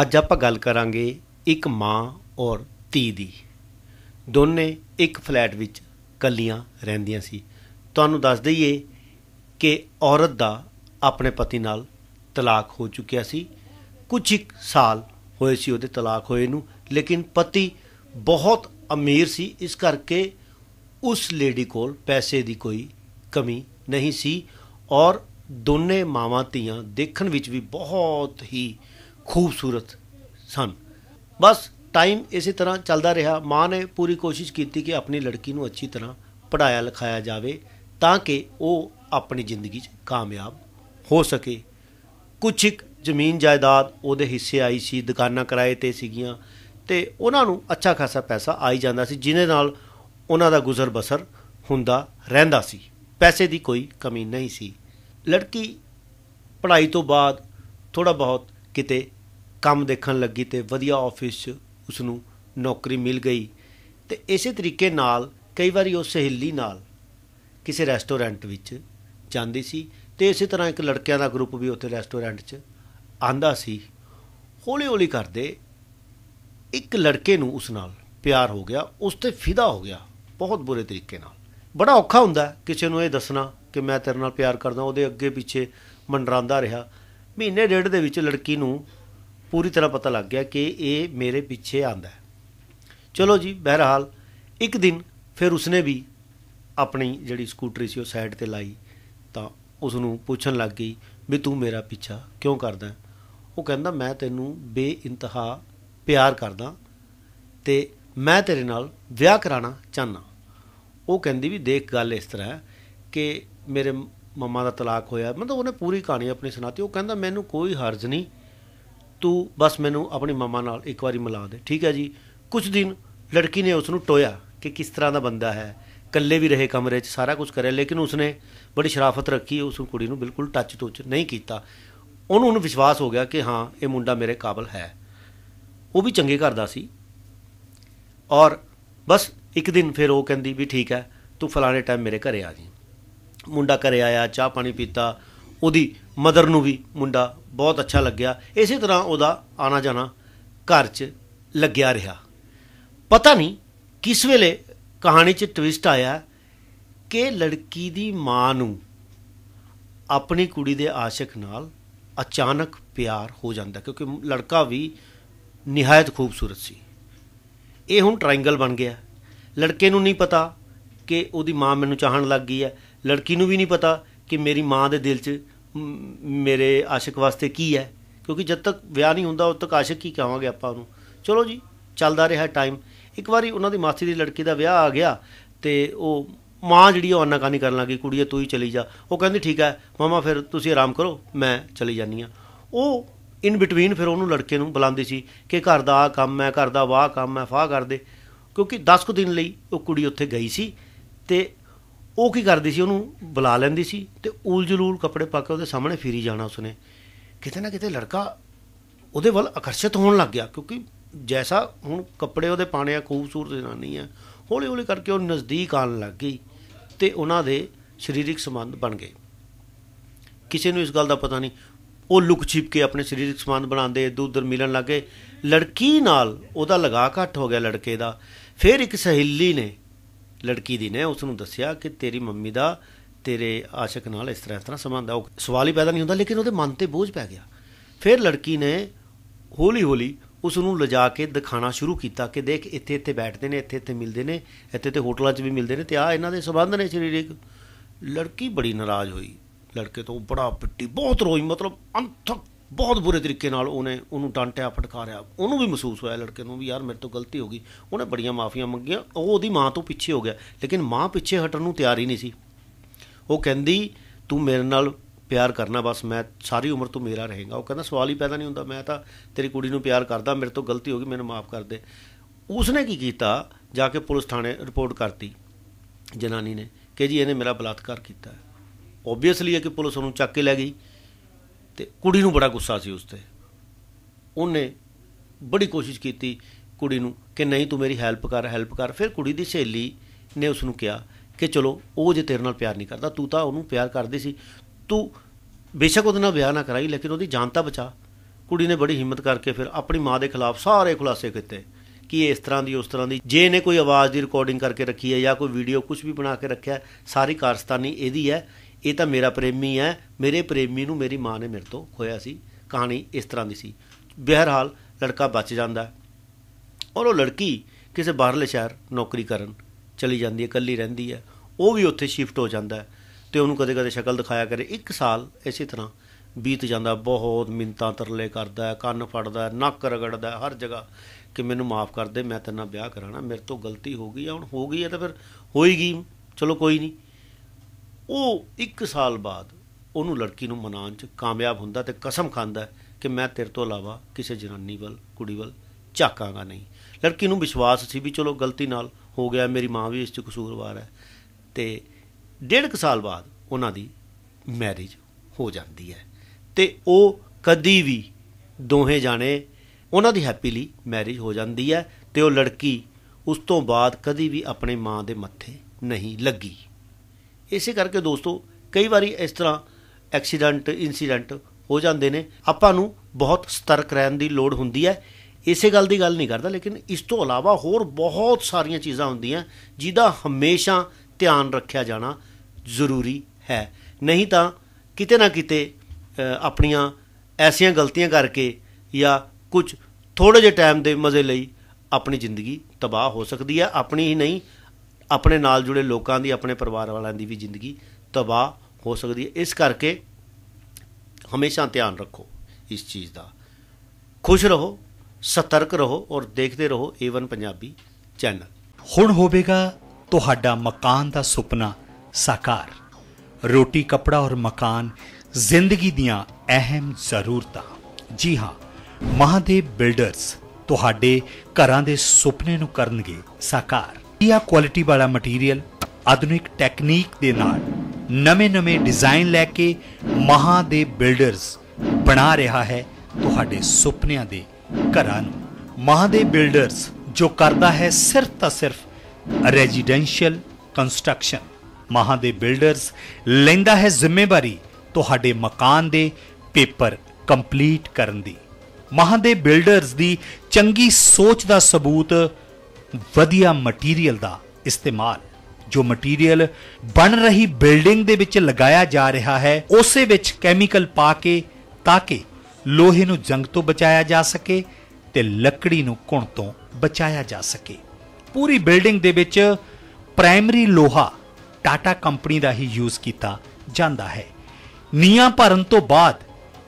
ਅੱਜ ਆਪਾਂ ਗੱਲ ਕਰਾਂਗੇ ਇੱਕ ਮਾਂ ਔਰ ਧੀ ਦੀ ਦੋਨੇ ਇੱਕ ਫਲੈਟ ਵਿੱਚ ਕੱਲੀਆਂ ਰਹਿੰਦੀਆਂ ਸੀ ਤੁਹਾਨੂੰ ਦੱਸ ਦਈਏ ਕਿ ਔਰਤ ਦਾ ਆਪਣੇ ਪਤੀ ਨਾਲ ਤਲਾਕ ਹੋ ਚੁੱਕਿਆ ਸੀ ਕੁਝ ਇੱਕ ਸਾਲ ਹੋਏ ਸੀ ਉਹਦੇ ਤਲਾਕ ਹੋਏ ਨੂੰ ਲੇਕਿਨ ਪਤੀ ਬਹੁਤ ਅਮੀਰ ਸੀ ਇਸ ਕਰਕੇ ਉਸ ਲੇਡੀ ਕੋਲ ਪੈਸੇ ਦੀ ਕੋਈ ਕਮੀ ਨਹੀਂ ਸੀ ਔਰ ਦੋਨੇ ਮਾਵਾਂ ਧੀਆਂ ਦੇਖਣ ਵਿੱਚ ਵੀ ਬਹੁਤ ਹੀ ਖੂਬਸੂਰਤ ਸਨ ਬਸ ਟਾਈਮ ਇਸੇ ਤਰ੍ਹਾਂ ਚੱਲਦਾ ਰਿਹਾ ਮਾਂ ਨੇ ਪੂਰੀ ਕੋਸ਼ਿਸ਼ ਕੀਤੀ ਕਿ ਆਪਣੀ ਲੜਕੀ ਨੂੰ ਅੱਛੀ ਤਰ੍ਹਾਂ ਪੜਾਇਆ ਲਿਖਾਇਆ ਜਾਵੇ ਤਾਂ ਕਿ ਉਹ ਆਪਣੀ ਜ਼ਿੰਦਗੀ 'ਚ ਕਾਮਯਾਬ ਹੋ ਸਕੇ ਕੁਝ ਇੱਕ ਜ਼ਮੀਨ ਜਾਇਦਾਦ ਉਹਦੇ ਹਿੱਸੇ ਆਈ ਸੀ ਦੁਕਾਨਾਂ ਕਿਰਾਏ ਤੇ ਸੀਗੀਆਂ ਤੇ ਉਹਨਾਂ ਨੂੰ ਅੱਛਾ ਖਾਸਾ ਪੈਸਾ ਆਈ ਜਾਂਦਾ ਸੀ ਜਿਨੇ ਨਾਲ ਉਹਨਾਂ ਦਾ ਗੁਜ਼ਰ ਬਸਰ ਹੁੰਦਾ ਰਹਿੰਦਾ ਸੀ ਪੈਸੇ ਦੀ ਕੋਈ ਕਮੀ ਨਹੀਂ ਸੀ ਲੜਕੀ ਪੜ੍ਹਾਈ ਤੋਂ ਬਾਅਦ ਥੋੜਾ ਬਹੁਤ ਕਿਤੇ ਕੰਮ ਦੇਖਣ ਲੱਗੀ ਤੇ ਵਧੀਆ ਆਫਿਸ 'ਚ ਉਸ ਨੂੰ ਨੌਕਰੀ ਮਿਲ ਗਈ ਤੇ ਇਸੇ ਤਰੀਕੇ ਨਾਲ ਕਈ ਵਾਰੀ ਉਹ ਸਹੇਲੀ ਨਾਲ ਕਿਸੇ ਰੈਸਟੋਰੈਂਟ ਵਿੱਚ ਜਾਂਦੀ ਸੀ ਤੇ ਇਸੇ ਤਰ੍ਹਾਂ ਇੱਕ ਲੜਕਿਆਂ ਦਾ ਗਰੁੱਪ ਵੀ ਉੱਥੇ ਰੈਸਟੋਰੈਂਟ 'ਚ ਆਂਦਾ ਸੀ ਹੌਲੀ-ਹੌਲੀ ਕਰਦੇ ਇੱਕ ਲੜਕੇ ਨੂੰ ਉਸ ਨਾਲ ਪਿਆਰ ਹੋ ਗਿਆ ਉਸ ਤੇ ਫਿਦਾ ਹੋ ਗਿਆ ਬਹੁਤ ਬੁਰੇ ਤਰੀਕੇ ਨਾਲ ਬੜਾ ਔਖਾ ਹੁੰਦਾ ਕਿਸੇ ਨੂੰ ਇਹ ਦੱਸਣਾ ਕਿ ਮੈਂ ਤੇਰੇ ਨਾਲ ਪਿਆਰ ਕਰਦਾ ਉਹਦੇ ਅੱਗੇ ਪਿੱਛੇ ਮੰਡਰਾਂਦਾ ਰਿਹਾ ਮਹੀਨੇ ਡੇਢ ਦੇ ਵਿੱਚ ਲੜਕੀ ਨੂੰ ਪੂਰੀ ਤਰ੍ਹਾਂ ਪਤਾ ਲੱਗ ਗਿਆ ਕਿ ਇਹ ਮੇਰੇ ਪਿੱਛੇ ਆਂਦਾ ਹੈ ਚਲੋ ਜੀ ਬਹਿਰਹਾਲ ਇੱਕ ਦਿਨ ਫਿਰ ਉਸਨੇ ਵੀ ਆਪਣੀ ਜਿਹੜੀ ਸਕੂਟਰੀ ਸੀ ਉਹ ਸਾਈਡ ਤੇ ਲਾਈ ਤਾਂ ਉਸ ਨੂੰ ਪੁੱਛਣ ਲੱਗ ਗਈ ਵੀ ਤੂੰ ਮੇਰਾ ਪਿੱਛਾ ਕਿਉਂ ਕਰਦਾ ਉਹ ਕਹਿੰਦਾ ਮੈਂ ਤੈਨੂੰ ਬੇਇੰਤਹਾ ਪਿਆਰ ਕਰਦਾ ਤੇ ਮੈਂ ਤੇਰੇ ਨਾਲ ਵਿਆਹ ਕਰਾਣਾ ਚਾਹਨਾ ਉਹ ਕਹਿੰਦੀ ਵੀ ਦੇਖ ਗੱਲ ਇਸ ਤਰ੍ਹਾਂ ਕਿ ਮੇਰੇ ਮਮਾ ਦਾ ਤਲਾਕ ਹੋਇਆ ਮਤਲਬ ਉਹਨੇ ਪੂਰੀ ਕਹਾਣੀ ਆਪਣੀ ਸੁਣਾਤੀ ਉਹ ਕਹਿੰਦਾ ਮੈਨੂੰ ਕੋਈ ਹਰਜ ਨਹੀਂ ਤੂੰ ਬਸ ਮੈਨੂੰ ਆਪਣੀ ਮਮਾ ਨਾਲ ਇੱਕ ਵਾਰੀ ਮਿਲਾ ਦੇ ਠੀਕ ਹੈ ਜੀ ਕੁਝ ਦਿਨ ਲੜਕੀ ਨੇ ਉਸ ਨੂੰ ਟੋਇਆ ਕਿ ਕਿਸ ਤਰ੍ਹਾਂ ਦਾ ਬੰਦਾ ਹੈ ਇਕੱਲੇ ਵੀ ਰਹੇ ਕਮਰੇ 'ਚ ਸਾਰਾ ਕੁਝ ਕਰਿਆ ਲੇਕਿਨ ਉਸਨੇ ਬੜੀ ਸ਼ਰਾਫਤ ਰੱਖੀ ਉਸ ਕੁੜੀ ਨੂੰ ਬਿਲਕੁਲ ਟੱਚ ਟੋਚ ਨਹੀਂ ਕੀਤਾ ਉਹਨੂੰ ਉਹਨੂੰ ਵਿਸ਼ਵਾਸ ਹੋ ਗਿਆ ਕਿ ਹਾਂ ਇਹ ਮੁੰਡਾ ਮੇਰੇ ਕਾਬਲ ਹੈ ਉਹ ਵੀ ਚੰਗੇ ਘਰ ਦਾ ਸੀ ਔਰ ਬਸ ਇੱਕ ਦਿਨ ਫਿਰ ਉਹ ਕਹਿੰਦੀ ਵੀ ਠੀਕ ਹੈ ਤੂੰ ਫਲਾਣੇ ਟਾਈਮ ਮੇਰੇ ਘਰੇ ਆ ਜੀ ਮੁੰਡਾ ਘਰੇ ਆਇਆ ਚਾਹ ਪਾਣੀ ਪੀਤਾ ਉਹਦੀ ਮਦਰ ਨੂੰ ਵੀ ਮੁੰਡਾ ਬਹੁਤ ਅੱਛਾ ਲੱਗਿਆ ਇਸੇ ਤਰ੍ਹਾਂ ਉਹਦਾ ਆਣਾ ਜਾਣਾ ਘਰ 'ਚ ਲੱਗਿਆ ਰਿਹਾ ਪਤਾ ਨਹੀਂ ਕਿਸ ਵੇਲੇ ਕਹਾਣੀ 'ਚ ਟਵਿਸਟ ਆਇਆ ਕਿ ਲੜਕੀ ਦੀ ਮਾਂ ਨੂੰ ਆਪਣੀ ਕੁੜੀ ਦੇ ਆਸ਼ਿਕ ਨਾਲ ਅਚਾਨਕ ਪਿਆਰ ਹੋ ਜਾਂਦਾ ਕਿਉਂਕਿ ਲੜਕਾ ਵੀ ਨਿਹਾਇਤ ਖੂਬਸੂਰਤ ਸੀ ਇਹ ਹੁਣ ਟ੍ਰਾਇੰਗਲ ਬਣ ਗਿਆ ਲੜਕੇ ਨੂੰ ਨਹੀਂ ਪਤਾ ਕਿ ਉਹਦੀ ਮਾਂ ਮੈਨੂੰ ਚਾਹਣ ਲੱਗ ਗਈ ਹੈ ਲੜਕੀ ਨੂੰ ਵੀ ਨਹੀਂ ਪਤਾ ਕਿ ਮੇਰੀ ਮਾਂ ਦੇ ਦਿਲ 'ਚ ਮੇਰੇ ਆਸ਼ਿਕ ਵਾਸਤੇ ਕੀ ਹੈ ਕਿਉਂਕਿ ਜਦ ਤੱਕ ਵਿਆਹ ਨਹੀਂ ਹੁੰਦਾ ਉਦ ਤੱਕ ਆਸ਼ਿਕ ਕੀ ਕਹਾਂਗੇ ਆਪਾਂ ਉਹਨੂੰ ਚਲੋ ਜੀ ਚੱਲਦਾ ਰਿਹਾ ਟਾਈਮ ਇੱਕ ਵਾਰੀ ਉਹਨਾਂ ਦੀ ਮਾਸੀ ਦੀ ਲੜਕੀ ਦਾ ਵਿਆਹ ਆ ਗਿਆ ਤੇ ਉਹ ਮਾਂ ਜਿਹੜੀ ਉਹ ਕਾਨੀ ਕਰਨ ਲੱਗੀ ਕੁੜੀਏ ਤੂੰ ਹੀ ਚਲੀ ਜਾ ਉਹ ਕਹਿੰਦੀ ਠੀਕ ਹੈ ਮਮਾ ਫਿਰ ਤੁਸੀਂ ਆਰਾਮ ਕਰੋ ਮੈਂ ਚਲੀ ਜਾਨੀ ਆ ਉਹ ਇਨ ਬਿਟਵੀਨ ਫਿਰ ਉਹਨੂੰ ਲੜਕੇ ਨੂੰ ਬੁਲਾਉਂਦੀ ਸੀ ਕਿ ਘਰ ਦਾ ਆ ਕੰਮ ਹੈ ਘਰ ਦਾ ਵਾਹ ਕੰਮ ਹੈ ਫਾਹ ਕਰਦੇ ਕਿਉਂਕਿ 10 ਕੁ ਦਿਨ ਲਈ ਉਹ ਕੁੜੀ ਉੱਥੇ ਗਈ ਸੀ ਤੇ ਉਹ ਕੀ ਕਰਦੀ ਸੀ ਉਹਨੂੰ ਬੁਲਾ ਲੈਂਦੀ ਸੀ ਤੇ ਊਲ ਕੱਪੜੇ ਪਾ ਕੇ ਉਹਦੇ ਸਾਹਮਣੇ ਫੇਰੀ ਜਾਣਾ ਉਸਨੇ ਕਿਤੇ ਨਾ ਕਿਤੇ ਲੜਕਾ ਉਹਦੇ ਵੱਲ ਆਕਰਸ਼ਿਤ ਹੋਣ ਲੱਗ ਗਿਆ ਕਿਉਂਕਿ ਜੈਸਾ ਹੁਣ ਕੱਪੜੇ ਉਹਦੇ ਪਾਣੇ ਆ ਖੂਬਸੂਰਤ ਜਨਾਨੀ ਆ ਹੌਲੀ ਹੌਲੀ ਕਰਕੇ ਉਹ ਨਜ਼ਦੀਕ ਆਣ ਲੱਗ ਗਈ ਤੇ ਉਹਨਾਂ ਦੇ ਸਰੀਰਕ ਸੰਬੰਧ ਬਣ ਗਏ ਕਿਸੇ ਨੂੰ ਇਸ ਗੱਲ ਦਾ ਪਤਾ ਨਹੀਂ ਉਹ ਲੁਕ ਛਿਪ ਕੇ ਆਪਣੇ ਸਰੀਰਕ ਸੰਬੰਧ ਬਣਾਉਂਦੇ ਦੂਰ ਮਿਲਣ ਲੱਗੇ ਲੜਕੀ ਨਾਲ ਉਹਦਾ ਲਗਾ ਘੱਟ ਹੋ ਗਿਆ ਲੜਕੇ ਦਾ ਫਿਰ ਇੱਕ ਸਹੇਲੀ ਨੇ ਲੜਕੀ ਦੀ ਨੇ ਉਸ ਨੂੰ ਦੱਸਿਆ ਕਿ ਤੇਰੀ ਮੰਮੀ ਦਾ ਤੇਰੇ ਆਸ਼ਿਕ ਨਾਲ ਇਸ ਤਰ੍ਹਾਂ ਇਸ ਤਰ੍ਹਾਂ ਸੰਬੰਧ ਆ ਸਵਾਲ ਹੀ ਪੈਦਾ ਨਹੀਂ ਹੁੰਦਾ ਲੇਕਿਨ ਉਹਦੇ ਮਨ ਤੇ ਬੋਝ ਪੈ ਗਿਆ ਫਿਰ ਲੜਕੀ ਨੇ ਹੌਲੀ ਹੌਲੀ ਉਸ ਨੂੰ ਲਿਜਾ ਕੇ ਦਿਖਾਣਾ ਸ਼ੁਰੂ ਕੀਤਾ ਕਿ ਦੇਖ ਇੱਥੇ ਇੱਥੇ ਬੈਠਦੇ ਨੇ ਇੱਥੇ ਇੱਥੇ ਮਿਲਦੇ ਨੇ ਇੱਥੇ ਇੱਥੇ ਹੋਟਲਾਂ 'ਚ ਵੀ ਮਿਲਦੇ ਨੇ ਤੇ ਆ ਇਹਨਾਂ ਦੇ ਸਬੰਧ ਨੇ ਸਰੀਰਕ ਲੜਕੀ ਬੜੀ ਨਾਰਾਜ਼ ਹੋਈ ਲੜਕੇ ਤੋਂ ਬੜਾ ਪਿੱਟੀ ਬਹੁਤ ਰੋਈ ਮਤਲਬ ਅੰਤਕ ਬਹੁਤ ਬੁਰੇ ਤਰੀਕੇ ਨਾਲ ਉਹਨੇ ਉਹਨੂੰ ਡਾਂਟਿਆ ਫਟਕਾਰਿਆ ਉਹਨੂੰ ਵੀ ਮਹਿਸੂਸ ਹੋਇਆ ਲੜਕੇ ਨੂੰ ਵੀ ਯਾਰ ਮੇਰੇ ਤੋਂ ਗਲਤੀ ਹੋ ਗਈ ਉਹਨੇ ਬੜੀਆਂ ਮਾਫੀਆਂ ਮੰਗੀਆਂ ਉਹ ਉਹਦੀ ਮਾਂ ਤੋਂ ਪਿੱਛੇ ਹੋ ਗਿਆ ਲੇਕਿਨ ਮਾਂ ਪਿੱਛੇ ਹਟਣ ਨੂੰ ਤਿਆਰ ਹੀ ਨਹੀਂ ਸੀ ਉਹ ਕਹਿੰਦੀ ਤੂੰ ਮੇਰੇ ਨਾਲ ਪਿਆਰ ਕਰਨਾ ਬਸ ਮੈਂ ਸਾਰੀ ਉਮਰ ਤੂੰ ਮੇਰਾ ਰਹੇਗਾ ਉਹ ਕਹਿੰਦਾ ਸਵਾਲ ਹੀ ਪੈਦਾ ਨਹੀਂ ਹੁੰਦਾ ਮੈਂ ਤਾਂ ਤੇਰੀ ਕੁੜੀ ਨੂੰ ਪਿਆਰ ਕਰਦਾ ਮੇਰੇ ਤੋਂ ਗਲਤੀ ਹੋ ਗਈ ਮੈਨੂੰ ਮਾਫ ਕਰ ਦੇ ਉਸਨੇ ਕੀ ਕੀਤਾ ਜਾ ਕੇ ਪੁਲਿਸ ਥਾਣੇ ਰਿਪੋਰਟ ਕਰਤੀ ਜਨਾਨੀ ਨੇ ਕਿ ਜੀ ਇਹਨੇ ਮੇਰਾ ਬਲਾਤਕਾਰ ਕੀਤਾ ਹੈ ਆਬਵੀਅਸਲੀ ਹੈ ਕਿ ਪੁਲਿਸ ਉਹਨੂੰ ਚੱਕ ਕੇ ਲੈ ਗਈ ਤੇ ਕੁੜੀ ਨੂੰ ਬੜਾ ਗੁੱਸਾ ਸੀ ਉਸ ਤੇ ਉਹਨੇ ਬੜੀ ਕੋਸ਼ਿਸ਼ ਕੀਤੀ ਕੁੜੀ ਨੂੰ ਕਿ ਨਹੀਂ ਤੂੰ ਮੇਰੀ ਹੈਲਪ ਕਰ ਹੈਲਪ ਕਰ ਫਿਰ ਕੁੜੀ ਦੀ ਸਹੇਲੀ ਨੇ ਉਸ ਨੂੰ ਕਿਹਾ ਕਿ ਚਲੋ ਉਹ ਜੇ ਤੇਰੇ ਨਾਲ ਪਿਆਰ ਨਹੀਂ ਕਰਦਾ ਤੂੰ ਤਾਂ ਉਹਨੂੰ ਪਿਆਰ ਕਰਦੀ ਸੀ ਤੂੰ ਬੇਸ਼ੱਕ ਉਹਦੇ ਨਾਲ ਵਿਆਹ ਨਾ ਕਰਾਈ ਲੇਕਿਨ ਉਹਦੀ ਜਾਨ ਤਾਂ ਬਚਾ ਕੁੜੀ ਨੇ ਬੜੀ ਹਿੰਮਤ ਕਰਕੇ ਫਿਰ ਆਪਣੀ ਮਾਂ ਦੇ ਖਿਲਾਫ ਸਾਰੇ ਖੁਲਾਸੇ ਕੀਤੇ ਕਿ ਇਸ ਤਰ੍ਹਾਂ ਦੀ ਉਸ ਤਰ੍ਹਾਂ ਦੀ ਜੇ ਨੇ ਕੋਈ ਆਵਾਜ਼ ਦੀ ਰਿਕਾਰਡਿੰਗ ਕਰਕੇ ਰੱਖੀ ਹੈ ਜਾਂ ਕੋਈ ਵੀਡੀਓ ਕੁਝ ਵੀ ਬਣਾ ਕੇ ਰੱਖਿਆ ਸਾਰੀ ਕਾਰਸਤਾਨੀ ਇਹਦੀ ਹੈ ਇਹ ਤਾਂ ਮੇਰਾ ਪ੍ਰੇਮੀ ਹੈ ਮੇਰੇ ਪ੍ਰੇਮੀ ਨੂੰ ਮੇਰੀ ਮਾਂ ਨੇ ਮੇਰੇ ਤੋਂ ਖੋਇਆ ਸੀ ਕਹਾਣੀ ਇਸ ਤਰ੍ਹਾਂ ਦੀ ਸੀ ਬਹਿਰਹਾਲ ਲੜਕਾ ਬਚ ਜਾਂਦਾ ਔਰ ਉਹ ਲੜਕੀ ਕਿਸੇ ਬਾਹਰਲੇ ਸ਼ਹਿਰ ਨੌਕਰੀ ਕਰਨ ਚਲੀ ਜਾਂਦੀ ਹੈ ਇਕੱਲੀ ਰਹਿੰਦੀ ਹੈ ਉਹ ਵੀ ਉੱਥੇ ਸ਼ਿਫਟ ਹੋ ਜਾਂਦਾ ਤੇ ਉਹਨੂੰ ਕਦੇ-ਕਦੇ ਸ਼ਕਲ ਦਿਖਾਇਆ ਕਰੇ ਇੱਕ ਸਾਲ ਇਸੇ ਤਰ੍ਹਾਂ ਬੀਤ ਜਾਂਦਾ ਬਹੁਤ ਮਿੰਤਾ ਤਰਲੇ ਕਰਦਾ ਕੰਨ ਫੜਦਾ ਨੱਕ ਰਗੜਦਾ ਹਰ ਜਗ੍ਹਾ ਕਿ ਮੈਨੂੰ ਮਾਫ ਕਰ ਦੇ ਮੈਂ ਤੇਰੇ ਨਾਲ ਵਿਆਹ ਕਰਾਣਾ ਮੇਰੇ ਤੋਂ ਗਲਤੀ ਹੋ ਗਈ ਆ ਹੁਣ ਹੋ ਗਈ ਹੈ ਤਾਂ ਫਿਰ ਹੋਏਗੀ ਚਲੋ ਕੋਈ ਨਹੀਂ ਉਹ 1 ਸਾਲ ਬਾਅਦ ਉਹਨੂੰ ਲੜਕੀ ਨੂੰ ਮਨਾਉਣ 'ਚ ਕਾਮਯਾਬ ਹੁੰਦਾ ਤੇ ਕਸਮ ਖਾਂਦਾ ਕਿ ਮੈਂ ਤੇਰੇ ਤੋਂ ਇਲਾਵਾ ਕਿਸੇ ਜਨਾਨੀ ਵੱਲ ਕੁੜੀ ਵੱਲ ਝਾਕਾਂਗਾ ਨਹੀਂ ਲੜਕੀ ਨੂੰ ਵਿਸ਼ਵਾਸ ਸੀ ਵੀ ਚਲੋ ਗਲਤੀ ਨਾਲ ਹੋ ਗਿਆ ਮੇਰੀ ਮਾਂ ਵੀ ਇਸ 'ਚ ਕਸੂਰਵਾਰ ਹੈ ਤੇ ਡੇਢ ਕੁ ਸਾਲ ਬਾਅਦ ਉਹਨਾਂ ਦੀ ਮੈਰਿਜ ਹੋ ਜਾਂਦੀ ਹੈ ਤੇ ਉਹ ਕਦੀ ਵੀ ਦੋਹੇ ਜਾਣੇ ਉਹਨਾਂ ਦੀ ਹੈਪੀਲੀ ਮੈਰਿਜ ਹੋ ਜਾਂਦੀ ਹੈ ਤੇ ਉਹ ਲੜਕੀ ਉਸ ਤੋਂ ਬਾਅਦ ਕਦੀ ਵੀ ਆਪਣੇ ਮਾਂ ਦੇ ਮੱਥੇ ਨਹੀਂ ਲੱਗੀ ਇਸੇ ਕਰਕੇ ਦੋਸਤੋ ਕਈ ਵਾਰੀ ਇਸ ਤਰ੍ਹਾਂ ਐਕਸੀਡੈਂਟ ਇਨਸੀਡੈਂਟ ਹੋ ਜਾਂਦੇ ਨੇ ਆਪਾਂ ਨੂੰ ਬਹੁਤ ਸਤਰਕ ਰਹਿਣ ਦੀ ਲੋੜ ਹੁੰਦੀ ਹੈ ਇਸੇ ਗੱਲ ਦੀ ਗੱਲ ਨਹੀਂ ਕਰਦਾ ਲੇਕਿਨ ਇਸ ਤੋਂ ਇਲਾਵਾ ਹੋਰ ਬਹੁਤ ਸਾਰੀਆਂ ਚੀਜ਼ਾਂ ਹੁੰਦੀਆਂ ਜਿਹਦਾ ਹਮੇਸ਼ਾ ਧਿਆਨ ਰੱਖਿਆ ਜਾਣਾ ਜ਼ਰੂਰੀ ਹੈ ਨਹੀਂ ਤਾਂ ਕਿਤੇ ਨਾ ਕਿਤੇ ਆਪਣੀਆਂ ਐਸੀਆਂ ਗਲਤੀਆਂ ਕਰਕੇ ਜਾਂ ਕੁਝ ਥੋੜੇ ਜਿਹੇ ਟਾਈਮ ਦੇ ਮਜ਼ੇ ਲਈ ਆਪਣੀ ਜ਼ਿੰਦਗੀ ਤਬਾਹ ਹੋ ਸਕਦੀ ਹੈ ਆਪਣੀ ਹੀ ਨਹੀਂ ਆਪਣੇ ਨਾਲ ਜੁੜੇ ਲੋਕਾਂ ਦੀ ਆਪਣੇ ਪਰਿਵਾਰ ਵਾਲਿਆਂ ਦੀ ਵੀ ਜ਼ਿੰਦਗੀ ਤਬਾਹ ਹੋ ਸਕਦੀ ਹੈ ਇਸ ਕਰਕੇ ਹਮੇਸ਼ਾ ਧਿਆਨ ਰੱਖੋ ਇਸ ਚੀਜ਼ ਦਾ ਖੁਸ਼ ਰਹੋ ਸਤਰਕ ਰਹੋ ਔਰ ਦੇਖਦੇ ਰਹੋ ਏਵਨ ਪੰਜਾਬੀ ਚੈਨਲ ਹੁਣ ਹੋਵੇਗਾ ਤੁਹਾਡਾ ਮਕਾਨ ਦਾ ਸੁਪਨਾ ਸਾਕਾਰ ਰੋਟੀ ਕਪੜਾ ਔਰ ਮਕਾਨ ਜ਼ਿੰਦਗੀ ਦੀਆਂ ਅਹਿਮ ਜ਼ਰੂਰਤਾਂ ਜੀ ਹਾਂ ਮਹਾਦੇਵ ਬਿਲਡਰਸ ਤੁਹਾਡੇ ਘਰਾਂ ਦੇ ਸੁਪਨੇ ਨੂੰ ਕਰਨਗੇ ਸਾਕਾਰ ਵਧੀਆ ਕੁਆਲਿਟੀ ਵਾਲਾ ਮਟੀਰੀਅਲ ਆਧੁਨਿਕ ਟੈਕਨੀਕ ਦੇ ਨਾਲ ਨਵੇਂ-ਨਵੇਂ ਡਿਜ਼ਾਈਨ ਲੈ ਕੇ ਮਹਾ ਦੇ ਬਿਲਡਰਸ ਬਣਾ ਰਿਹਾ ਹੈ ਤੁਹਾਡੇ ਸੁਪਨਿਆਂ ਦੇ ਘਰਾਂ ਨੂੰ ਮਹਾ ਦੇ ਬਿਲਡਰਸ ਜੋ ਕਰਦਾ ਹੈ ਸਿਰਫ ਤਾਂ ਸਿਰਫ ਰੈਜ਼ੀਡੈਂਸ਼ੀਅਲ ਕੰਸਟਰਕਸ਼ਨ ਮਹਾ ਦੇ ਬਿਲਡਰਸ ਲੈਂਦਾ ਹੈ ਜ਼ਿੰਮੇਵਾਰੀ ਤੁਹਾਡੇ ਮਕਾਨ ਦੇ ਪੇਪਰ ਕੰਪਲੀਟ ਕਰਨ ਦੀ ਮਹਾ ਦੇ ਬਿਲਡਰਸ ਦੀ ਚੰਗੀ ਸੋਚ ਦਾ ਸਬੂਤ ਵਧੀਆ ਮਟੀਰੀਅਲ ਦਾ ਇਸਤੇਮਾਲ ਜੋ ਮਟੀਰੀਅਲ ਬਣ ਰਹੀ ਬਿਲਡਿੰਗ ਦੇ ਵਿੱਚ ਲਗਾਇਆ ਜਾ ਰਿਹਾ ਹੈ ਉਸੇ ਵਿੱਚ ਕੈਮੀਕਲ ਪਾ ਕੇ ਤਾਂ ਕਿ ਲੋਹੇ ਨੂੰ ਜੰਗ ਤੋਂ ਬਚਾਇਆ ਜਾ ਸਕੇ ਤੇ ਲੱਕੜੀ ਨੂੰ ਕੁਣ ਤੋਂ ਬਚਾਇਆ ਜਾ ਸਕੇ ਪੂਰੀ ਬਿਲਡਿੰਗ ਦੇ ਵਿੱਚ ਪ੍ਰਾਇਮਰੀ ਲੋਹਾ ਟਾਟਾ ਕੰਪਨੀ ਦਾ ਹੀ ਯੂਜ਼ ਕੀਤਾ ਜਾਂਦਾ ਹੈ ਨੀਆਂ ਭਰਨ ਤੋਂ ਬਾਅਦ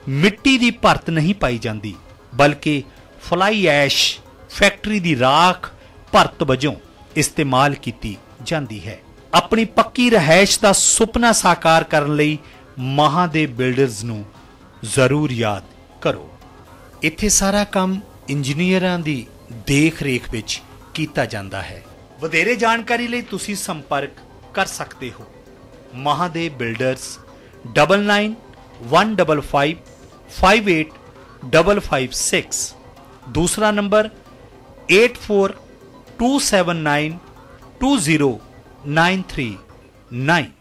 ਮਿੱਟੀ ਦੀ ਭਰਤ ਨਹੀਂ ਪਾਈ ਜਾਂਦੀ ਬਲਕਿ ਫਲਾਈ ਐਸ਼ ਫੈਕਟਰੀ ਦੀ ਰਾਖ ਭਰਤ ਵਜੋਂ ਇਸਤੇਮਾਲ ਕੀਤੀ ਜਾਂਦੀ ਹੈ ਆਪਣੀ ਪੱਕੀ ਰਹਿائش ਦਾ ਸੁਪਨਾ ਸਾਕਾਰ ਕਰਨ ਲਈ ਮਹਾ ਦੇ ਬਿਲਡਰਸ ਨੂੰ ਜ਼ਰੂਰ ਯਾਦ ਕਰੋ ਇੱਥੇ ਸਾਰਾ ਕੰਮ ਇੰਜੀਨੀਅਰਾਂ ਦੀ ਦੇਖ-ਰੇਖ ਵਿੱਚ ਕੀਤਾ ਜਾਂਦਾ ਹੈ ਵਧੇਰੇ ਜਾਣਕਾਰੀ ਲਈ ਤੁਸੀਂ ਸੰਪਰਕ ਕਰ ਸਕਦੇ ਹੋ ਮਹਾਦੇਵ ਬਿਲਡਰਸ 9915558556 ਦੂਸਰਾ ਨੰਬਰ 84 279